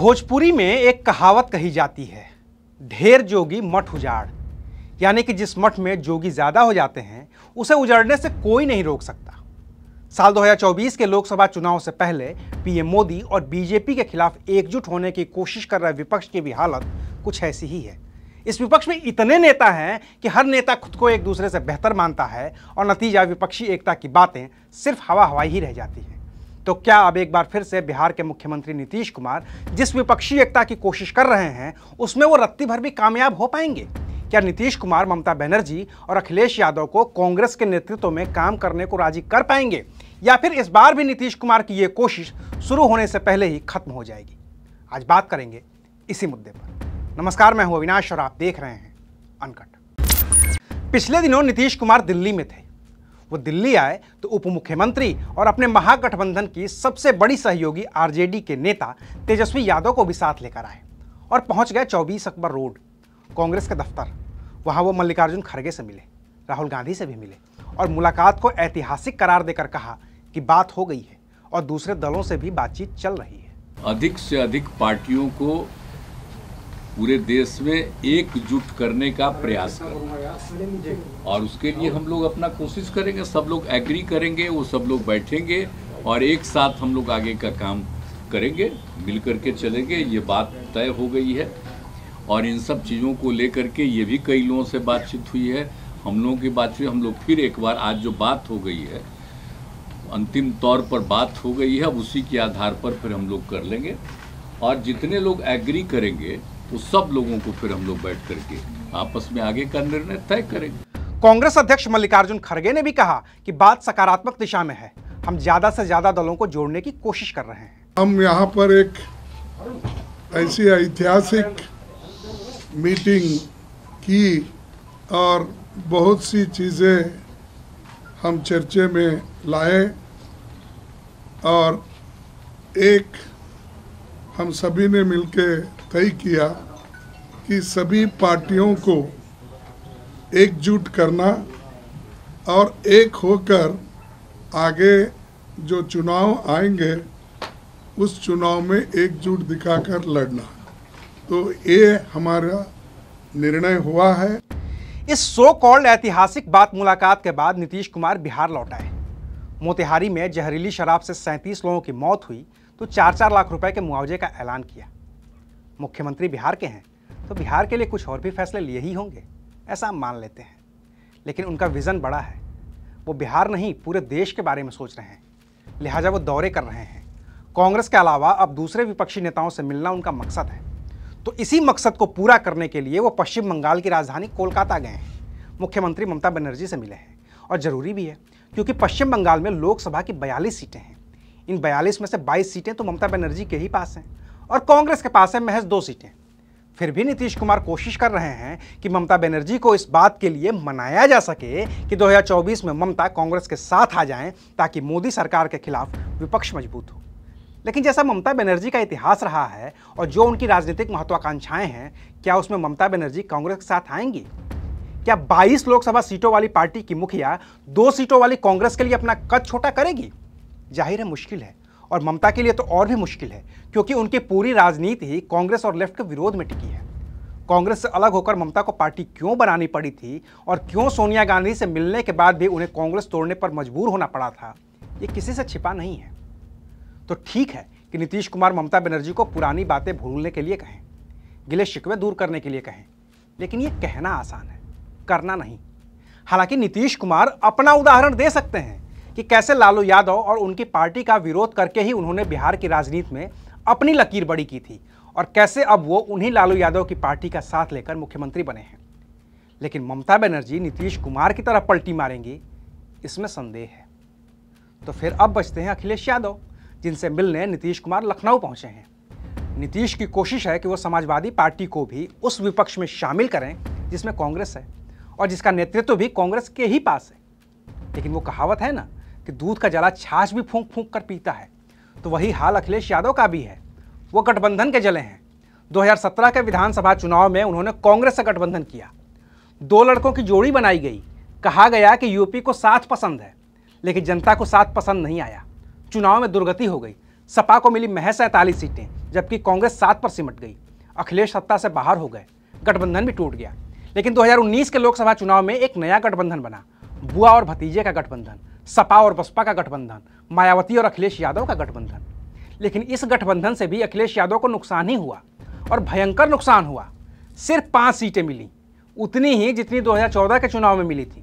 भोजपुरी में एक कहावत कही जाती है ढेर जोगी मठ उजाड़ यानी कि जिस मठ में जोगी ज़्यादा हो जाते हैं उसे उजाड़ने से कोई नहीं रोक सकता साल 2024 के लोकसभा चुनाव से पहले पीएम मोदी और बीजेपी के खिलाफ एकजुट होने की कोशिश कर रहे विपक्ष की भी हालत कुछ ऐसी ही है इस विपक्ष में इतने नेता हैं कि हर नेता खुद को एक दूसरे से बेहतर मानता है और नतीजा विपक्षी एकता की बातें सिर्फ हवा हवाई ही रह जाती हैं तो क्या अब एक बार फिर से बिहार के मुख्यमंत्री नीतीश कुमार जिस विपक्षी एकता की कोशिश कर रहे हैं उसमें वो रत्ती भर भी कामयाब हो पाएंगे क्या नीतीश कुमार ममता बनर्जी और अखिलेश यादव को कांग्रेस के नेतृत्व में काम करने को राजी कर पाएंगे या फिर इस बार भी नीतीश कुमार की ये कोशिश शुरू होने से पहले ही खत्म हो जाएगी आज बात करेंगे इसी मुद्दे पर नमस्कार मैं हूं अविनाश और आप देख रहे हैं अनकट पिछले दिनों नीतीश कुमार दिल्ली में थे वो दिल्ली आए तो उप मुख्यमंत्री और अपने महागठबंधन की सबसे बड़ी सहयोगी आरजेडी के नेता तेजस्वी यादव को भी साथ लेकर आए और पहुंच गए चौबीस अकबर रोड कांग्रेस का दफ्तर वहाँ वो मल्लिकार्जुन खड़गे से मिले राहुल गांधी से भी मिले और मुलाकात को ऐतिहासिक करार देकर कहा कि बात हो गई है और दूसरे दलों से भी बातचीत चल रही है अधिक से अधिक पार्टियों को पूरे देश में एकजुट करने का प्रयास कर और उसके लिए हम लोग अपना कोशिश करेंगे सब लोग एग्री करेंगे वो सब लोग बैठेंगे और एक साथ हम लोग आगे का काम करेंगे मिल करके चलेंगे ये बात तय हो गई है और इन सब चीज़ों को लेकर के ये भी कई लोगों से बातचीत हुई है हम लोगों की बातचीत हम लोग फिर एक बार आज जो बात हो गई है अंतिम तौर पर बात हो गई है अब उसी के आधार पर फिर हम लोग कर लेंगे और जितने लोग एग्री करेंगे वो तो सब लोगों को फिर हम लोग बैठ करके आपस में आगे का निर्णय तय करेंगे कांग्रेस अध्यक्ष मल्लिकार्जुन खड़गे ने भी कहा कि बात सकारात्मक दिशा में है हम ज्यादा से ज्यादा दलों को जोड़ने की कोशिश कर रहे हैं हम यहाँ पर एक ऐसी ऐतिहासिक मीटिंग की और बहुत सी चीज़ें हम चर्चे में लाए और एक हम सभी ने मिलके तय किया कि सभी पार्टियों को एकजुट करना और एक होकर आगे जो चुनाव आएंगे उस चुनाव में एकजुट दिखाकर लड़ना तो ये हमारा निर्णय हुआ है इस सो कॉल्ड ऐतिहासिक बात मुलाकात के बाद नीतीश कुमार बिहार लौट आए मोतिहारी में जहरीली शराब से सैंतीस लोगों की मौत हुई तो चार चार लाख रुपए के मुआवजे का ऐलान किया मुख्यमंत्री बिहार के हैं तो बिहार के लिए कुछ और भी फैसले लिए ही होंगे ऐसा हम मान लेते हैं लेकिन उनका विज़न बड़ा है वो बिहार नहीं पूरे देश के बारे में सोच रहे हैं लिहाजा वो दौरे कर रहे हैं कांग्रेस के अलावा अब दूसरे विपक्षी नेताओं से मिलना उनका मकसद है तो इसी मकसद को पूरा करने के लिए वो पश्चिम बंगाल की राजधानी कोलकाता गए हैं मुख्यमंत्री ममता बनर्जी से मिले हैं और ज़रूरी भी है क्योंकि पश्चिम बंगाल में लोकसभा की बयालीस सीटें हैं इन बयालीस में से बाईस सीटें तो ममता बनर्जी के ही पास हैं और कांग्रेस के पास है महज दो सीटें फिर भी नीतीश कुमार कोशिश कर रहे हैं कि ममता बनर्जी को इस बात के लिए मनाया जा सके कि 2024 में ममता कांग्रेस के साथ आ जाएं ताकि मोदी सरकार के खिलाफ विपक्ष मजबूत हो लेकिन जैसा ममता बनर्जी का इतिहास रहा है और जो उनकी राजनीतिक महत्वाकांक्षाएं हैं क्या उसमें ममता बनर्जी कांग्रेस के साथ आएंगी क्या 22 लोकसभा सीटों वाली पार्टी की मुखिया दो सीटों वाली कांग्रेस के लिए अपना कद छोटा करेगी जाहिर है मुश्किल है और ममता के लिए तो और भी मुश्किल है क्योंकि उनकी पूरी राजनीति ही कांग्रेस और लेफ्ट के विरोध में टिकी है कांग्रेस से अलग होकर ममता को पार्टी क्यों बनानी पड़ी थी और क्यों सोनिया गांधी से मिलने के बाद भी उन्हें कांग्रेस तोड़ने पर मजबूर होना पड़ा था ये किसी से छिपा नहीं है तो ठीक है कि नीतीश कुमार ममता बनर्जी को पुरानी बातें भूलने के लिए कहें गिले शिकवे दूर करने के लिए कहें लेकिन ये कहना आसान है करना नहीं हालांकि नीतीश कुमार अपना उदाहरण दे सकते हैं कि कैसे लालू यादव और उनकी पार्टी का विरोध करके ही उन्होंने बिहार की राजनीति में अपनी लकीर बड़ी की थी और कैसे अब वो उन्हीं लालू यादव की पार्टी का साथ लेकर मुख्यमंत्री बने हैं लेकिन ममता बनर्जी नीतीश कुमार की तरह पलटी मारेंगी इसमें संदेह है तो फिर अब बचते हैं अखिलेश यादव जिनसे मिलने नीतीश कुमार लखनऊ पहुंचे हैं नीतीश की कोशिश है कि वो समाजवादी पार्टी को भी उस विपक्ष में शामिल करें जिसमें कांग्रेस है और जिसका नेतृत्व भी कांग्रेस के ही पास है लेकिन वो कहावत है ना कि दूध का जला छाछ भी फूंक फूंक कर पीता है तो वही हाल अखिलेश यादव का भी है वो गठबंधन के जले हैं 2017 के विधानसभा चुनाव में उन्होंने कांग्रेस से गठबंधन किया दो लड़कों की जोड़ी बनाई गई कहा गया कि यूपी को साथ पसंद है लेकिन जनता को साथ पसंद नहीं आया चुनाव में दुर्गति हो गई सपा को मिली महज सैंतालीस सीटें जबकि कांग्रेस सात पर सिमट गई अखिलेश सत्ता से बाहर हो गए गठबंधन भी टूट गया लेकिन 2019 के लोकसभा चुनाव में एक नया गठबंधन बना बुआ और भतीजे का गठबंधन सपा और बसपा का गठबंधन मायावती और अखिलेश यादव का गठबंधन लेकिन इस गठबंधन से भी अखिलेश यादव को नुकसान ही हुआ और भयंकर नुकसान हुआ सिर्फ पाँच सीटें मिली उतनी ही जितनी 2014 के चुनाव में मिली थी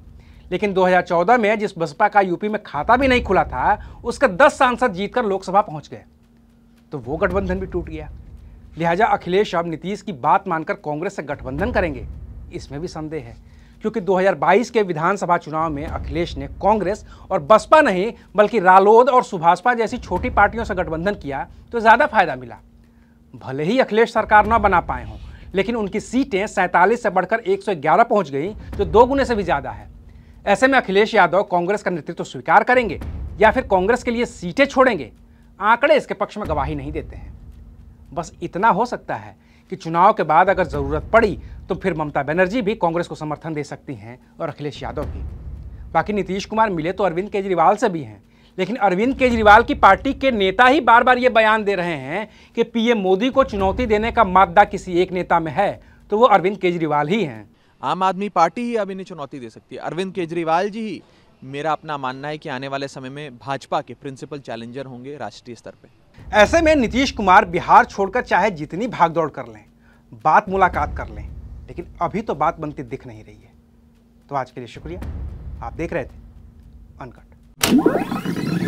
लेकिन 2014 में जिस बसपा का यूपी में खाता भी नहीं खुला था उसके 10 सांसद जीतकर लोकसभा पहुंच गए तो वो गठबंधन भी टूट गया लिहाजा अखिलेश अब नीतीश की बात मानकर कांग्रेस से गठबंधन करेंगे इसमें भी संदेह है क्योंकि 2022 के विधानसभा चुनाव में अखिलेश ने कांग्रेस और बसपा नहीं बल्कि रालोद और सुभाषपा जैसी छोटी पार्टियों से गठबंधन किया तो ज़्यादा फायदा मिला भले ही अखिलेश सरकार न बना पाए हों लेकिन उनकी सीटें सैंतालीस से बढ़कर एक पहुंच गई जो दो गुने से भी ज़्यादा है ऐसे में अखिलेश यादव कांग्रेस का नेतृत्व स्वीकार करेंगे या फिर कांग्रेस के लिए सीटें छोड़ेंगे आंकड़े इसके पक्ष में गवाही नहीं देते हैं बस इतना हो सकता है कि चुनाव के बाद अगर ज़रूरत पड़ी तो फिर ममता बनर्जी भी कांग्रेस को समर्थन दे सकती हैं और अखिलेश यादव भी बाकी नीतीश कुमार मिले तो अरविंद केजरीवाल से भी हैं लेकिन अरविंद केजरीवाल की पार्टी के नेता ही बार बार ये बयान दे रहे हैं कि पीएम मोदी को चुनौती देने का मादा किसी एक नेता में है तो वो अरविंद केजरीवाल ही हैं आम आदमी पार्टी ही अब इन्हें चुनौती दे सकती है अरविंद केजरीवाल जी ही मेरा अपना मानना है कि आने वाले समय में भाजपा के प्रिंसिपल चैलेंजर होंगे राष्ट्रीय स्तर पर ऐसे में नीतीश कुमार बिहार छोड़कर चाहे जितनी भागदौड़ कर लें बात मुलाकात कर लें लेकिन अभी तो बात बनती दिख नहीं रही है तो आज के लिए शुक्रिया आप देख रहे थे अनकट